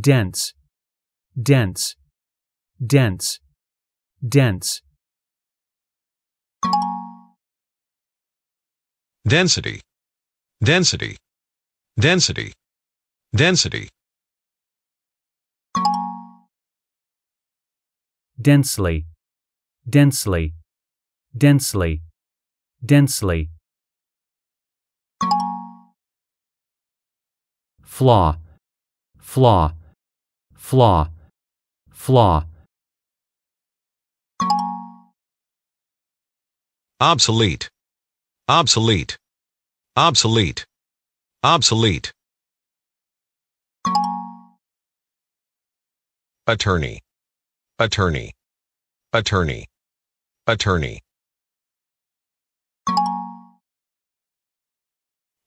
dense, dense, dense, dense. Density, density, density, density. Densely, densely, densely, densely. Flaw, flaw, flaw, flaw. Obsolete, obsolete, obsolete, obsolete. Attorney, attorney, attorney, attorney.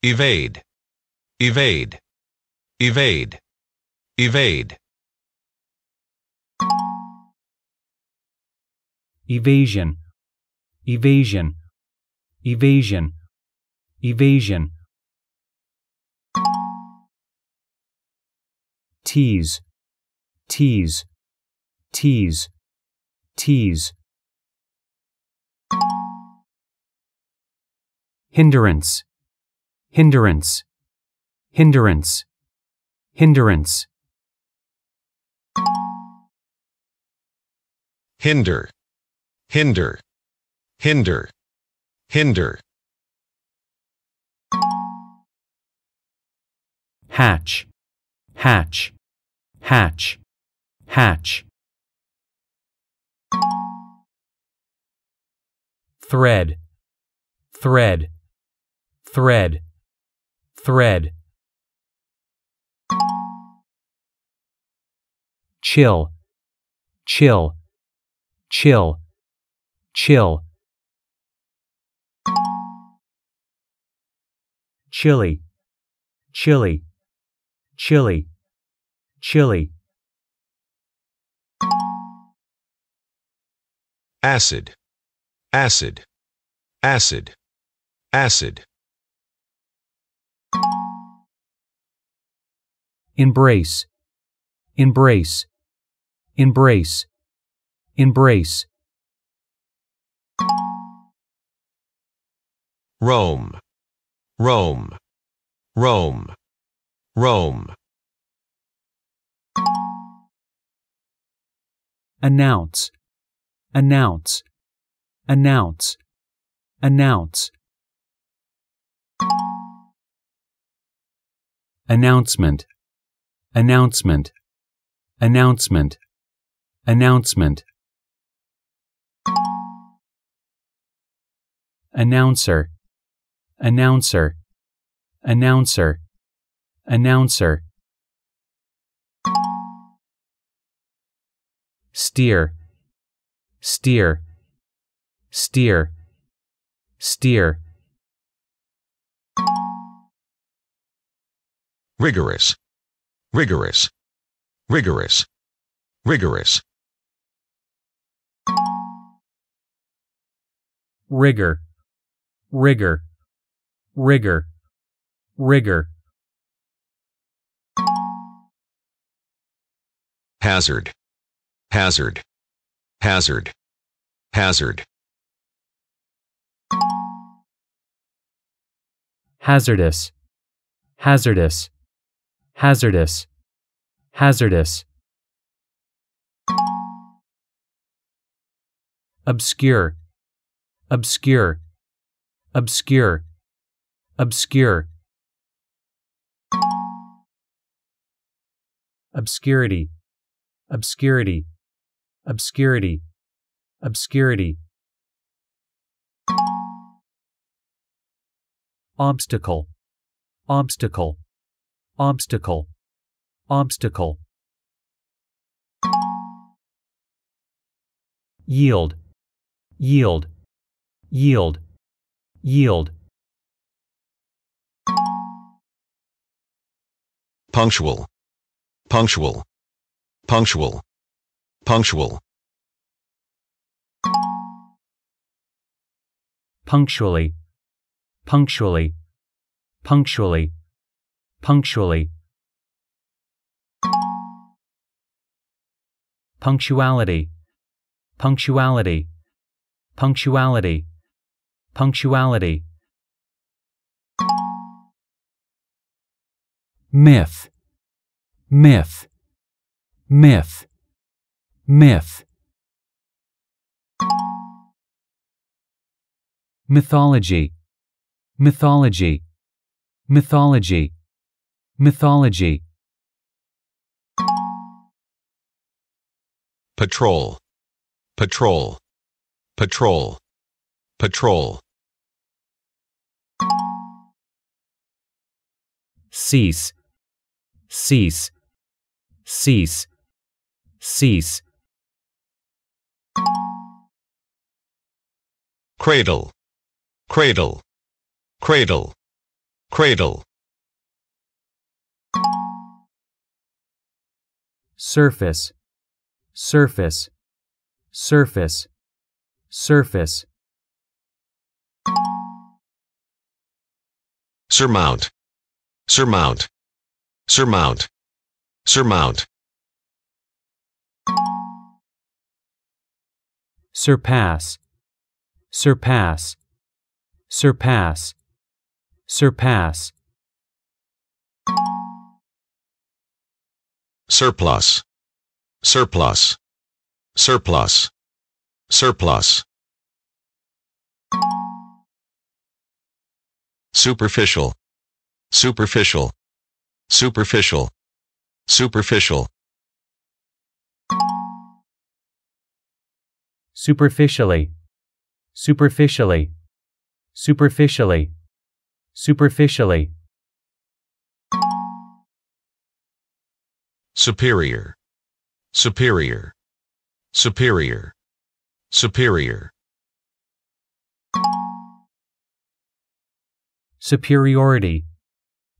Evade, evade, evade, evade. evasion, evasion, evasion, evasion. Tease, tease, tease, tease. Hindrance, hindrance, hindrance, hindrance. Hinder hinder, hinder, hinder. Hatch, hatch, hatch, hatch. Thread, thread, thread, thread. Chill, chill, chill chill. Chili, chili, chili, chili. Acid, acid, acid, acid. Embrace, embrace, embrace, embrace. Rome, Rome, Rome, Rome. Announce, announce, announce, announce. Announcement, announcement, announcement, announcement. Announcer, announcer, announcer, announcer. Steer, steer, steer, steer. Rigorous, rigorous, rigorous, rigorous. Rigor, rigor rigor, rigor. Hazard, hazard, hazard, hazard. Hazardous, hazardous, hazardous, hazardous. Obscure, obscure, obscure. Obscure. Obscurity. Obscurity. Obscurity. Obscurity. Obstacle. Obstacle. Obstacle. Obstacle. Yield. Yield. Yield. Yield. punctual punctual punctual punctual punctually punctually punctually punctually punctuality punctuality punctuality punctuality myth, myth, myth, myth. Mythology, mythology, mythology, mythology. Patrol, patrol, patrol, patrol. Cease cease, cease, cease. Cradle, cradle, cradle, cradle. Surface, surface, surface, surface. Surmount, surmount, surmount, surmount. Surpass, surpass, surpass, surpass. Surplus, surplus, surplus, surplus. Superficial, superficial Superficial. Superficial. Superficially. Superficially. Superficially. Superficially. Superior. Superior. Superior. Superior. Superiority.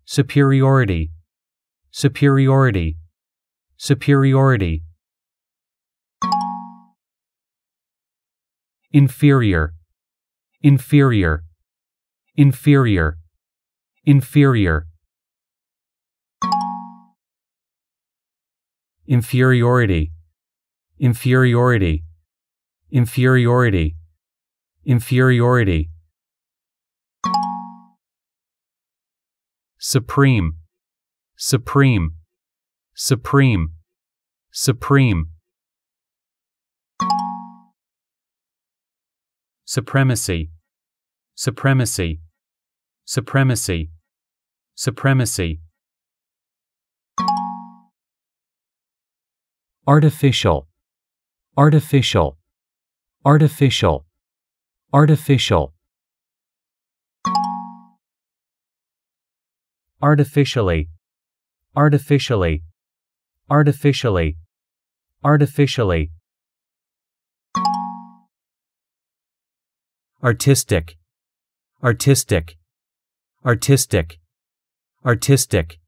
Superiority superiority, superiority. Inferior, inferior, inferior, inferior. Inferiority, inferiority, inferiority, inferiority. Supreme, supreme, supreme, supreme. Supremacy, supremacy, supremacy, supremacy. Artificial, artificial, artificial, artificial. Artificially, artificially, artificially, artificially. Artistic, artistic, artistic, artistic.